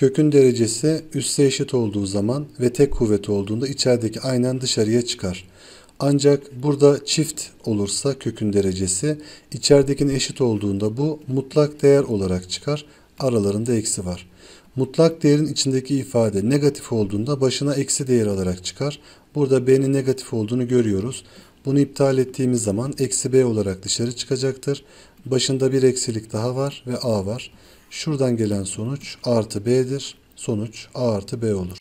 Kökün derecesi üsse eşit olduğu zaman ve tek kuvvet olduğunda içerideki aynen dışarıya çıkar. Ancak burada çift olursa kökün derecesi içeridekine eşit olduğunda bu mutlak değer olarak çıkar aralarında eksi var. Mutlak değerin içindeki ifade negatif olduğunda başına eksi değer alarak çıkar. Burada b'nin negatif olduğunu görüyoruz. Bunu iptal ettiğimiz zaman eksi b olarak dışarı çıkacaktır. Başında bir eksilik daha var ve a var. Şuradan gelen sonuç artı b'dir. Sonuç a artı b olur.